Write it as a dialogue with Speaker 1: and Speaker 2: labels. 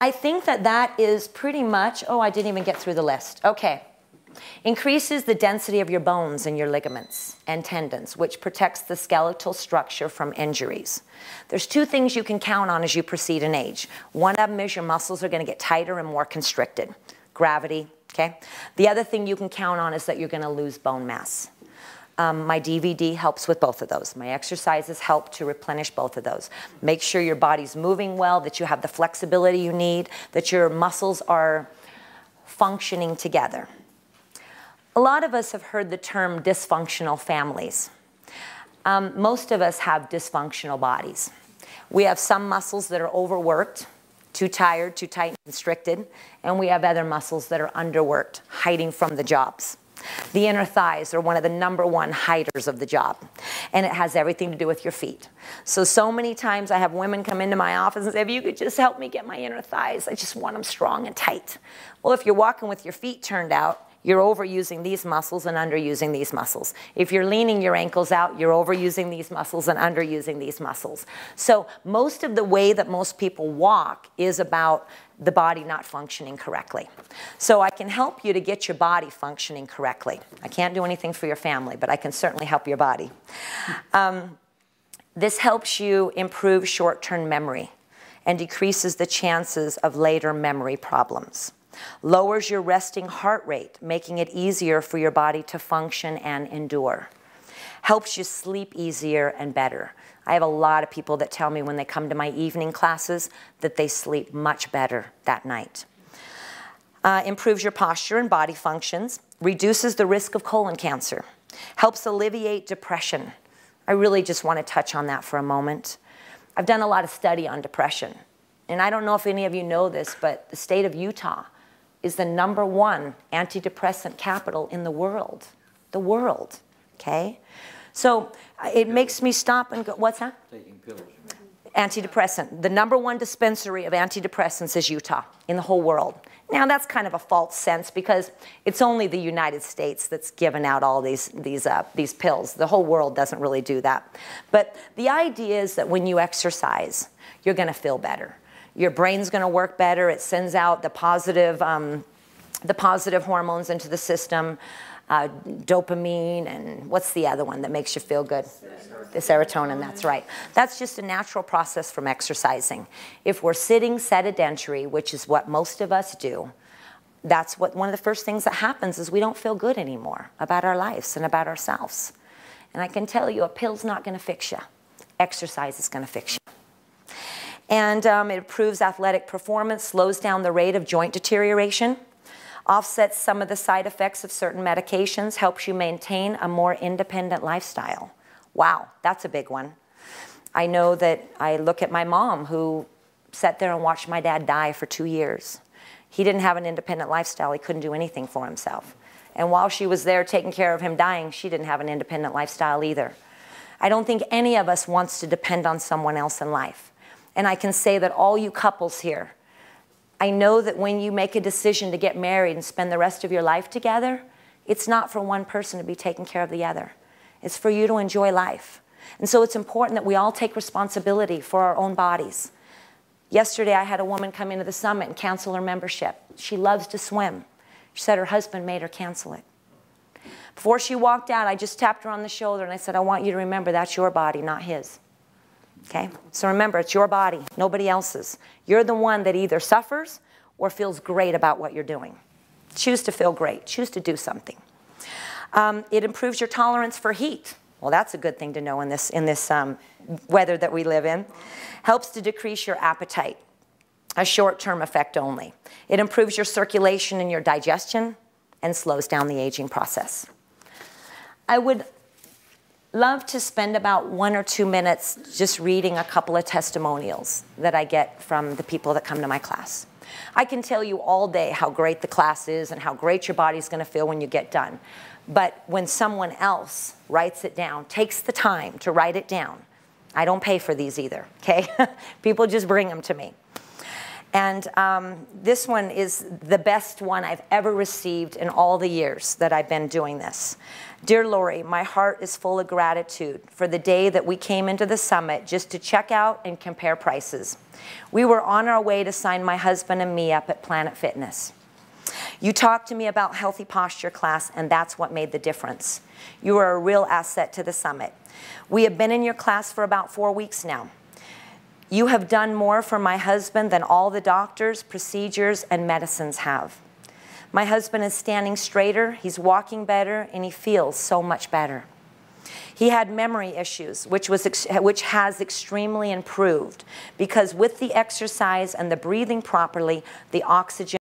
Speaker 1: I think that that is pretty much, oh, I didn't even get through the list. Okay. Increases the density of your bones and your ligaments and tendons, which protects the skeletal structure from injuries. There's two things you can count on as you proceed in age. One of them is your muscles are going to get tighter and more constricted. Gravity, okay? The other thing you can count on is that you're going to lose bone mass. Um, my DVD helps with both of those. My exercises help to replenish both of those. Make sure your body's moving well, that you have the flexibility you need, that your muscles are functioning together. A lot of us have heard the term dysfunctional families. Um, most of us have dysfunctional bodies. We have some muscles that are overworked, too tired, too tight, constricted, and we have other muscles that are underworked, hiding from the jobs. The inner thighs are one of the number one hiders of the job, and it has everything to do with your feet. So, so many times I have women come into my office and say, If you could just help me get my inner thighs, I just want them strong and tight. Well, if you're walking with your feet turned out, you're overusing these muscles and underusing these muscles. If you're leaning your ankles out, you're overusing these muscles and underusing these muscles. So, most of the way that most people walk is about the body not functioning correctly. So I can help you to get your body functioning correctly. I can't do anything for your family, but I can certainly help your body. Um, this helps you improve short-term memory and decreases the chances of later memory problems. Lowers your resting heart rate, making it easier for your body to function and endure helps you sleep easier and better. I have a lot of people that tell me when they come to my evening classes that they sleep much better that night. Uh, improves your posture and body functions, reduces the risk of colon cancer, helps alleviate depression. I really just want to touch on that for a moment. I've done a lot of study on depression, and I don't know if any of you know this, but the state of Utah is the number one antidepressant capital in the world. The world, okay? So uh, it makes me stop and go, what's that? Taking pills. Antidepressant. The number one dispensary of antidepressants is Utah in the whole world. Now, that's kind of a false sense because it's only the United States that's given out all these, these, uh, these pills. The whole world doesn't really do that. But the idea is that when you exercise, you're going to feel better. Your brain's going to work better. It sends out the positive, um, the positive hormones into the system uh, dopamine and what's the other one that makes you feel good? The serotonin, that's right. That's just a natural process from exercising. If we're sitting sedentary, which is what most of us do, that's what one of the first things that happens is we don't feel good anymore about our lives and about ourselves. And I can tell you, a pill's not going to fix you. Exercise is going to fix you. And um, it improves athletic performance, slows down the rate of joint deterioration offsets some of the side effects of certain medications, helps you maintain a more independent lifestyle. Wow, that's a big one. I know that I look at my mom who sat there and watched my dad die for two years. He didn't have an independent lifestyle, he couldn't do anything for himself. And while she was there taking care of him dying, she didn't have an independent lifestyle either. I don't think any of us wants to depend on someone else in life. And I can say that all you couples here I know that when you make a decision to get married and spend the rest of your life together, it's not for one person to be taking care of the other. It's for you to enjoy life. And so it's important that we all take responsibility for our own bodies. Yesterday, I had a woman come into the summit and cancel her membership. She loves to swim. She said her husband made her cancel it. Before she walked out, I just tapped her on the shoulder and I said, I want you to remember that's your body, not his. Okay? So remember, it's your body, nobody else's. You're the one that either suffers or feels great about what you're doing. Choose to feel great, choose to do something. Um, it improves your tolerance for heat. Well, that's a good thing to know in this, in this um, weather that we live in. Helps to decrease your appetite, a short term effect only. It improves your circulation and your digestion and slows down the aging process. I would love to spend about one or two minutes just reading a couple of testimonials that I get from the people that come to my class. I can tell you all day how great the class is and how great your body's going to feel when you get done. But when someone else writes it down, takes the time to write it down, I don't pay for these either, okay? people just bring them to me. And um, this one is the best one I've ever received in all the years that I've been doing this. Dear Lori, my heart is full of gratitude for the day that we came into the summit just to check out and compare prices. We were on our way to sign my husband and me up at Planet Fitness. You talked to me about healthy posture class, and that's what made the difference. You are a real asset to the summit. We have been in your class for about four weeks now. You have done more for my husband than all the doctors, procedures, and medicines have. My husband is standing straighter, he's walking better, and he feels so much better. He had memory issues, which, was which has extremely improved because with the exercise and the breathing properly, the oxygen